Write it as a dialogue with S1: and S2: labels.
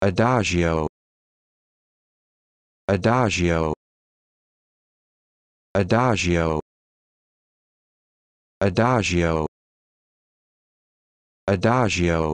S1: adagio adagio adagio adagio adagio